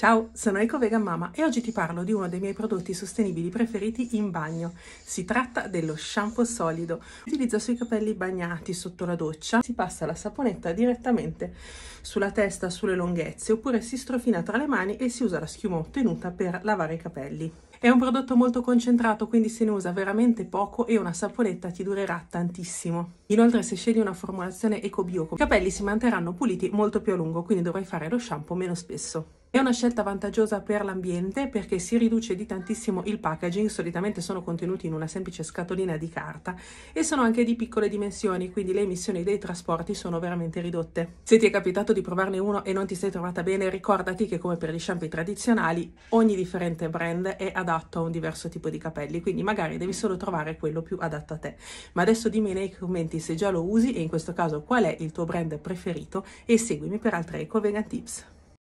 Ciao, sono Eco Vegan Mama e oggi ti parlo di uno dei miei prodotti sostenibili preferiti in bagno. Si tratta dello shampoo solido. Utilizzo sui capelli bagnati sotto la doccia. Si passa la saponetta direttamente sulla testa, sulle lunghezze, oppure si strofina tra le mani e si usa la schiuma ottenuta per lavare i capelli. È un prodotto molto concentrato, quindi se ne usa veramente poco e una saponetta ti durerà tantissimo. Inoltre se scegli una formulazione eco bioco i capelli si manterranno puliti molto più a lungo, quindi dovrai fare lo shampoo meno spesso. È una scelta vantaggiosa per l'ambiente perché si riduce di tantissimo il packaging, solitamente sono contenuti in una semplice scatolina di carta e sono anche di piccole dimensioni, quindi le emissioni dei trasporti sono veramente ridotte. Se ti è capitato di provarne uno e non ti sei trovata bene, ricordati che come per gli shampoo tradizionali, ogni differente brand è adatto a un diverso tipo di capelli, quindi magari devi solo trovare quello più adatto a te. Ma adesso dimmi nei commenti se già lo usi e in questo caso qual è il tuo brand preferito e seguimi per altre eco vegan tips.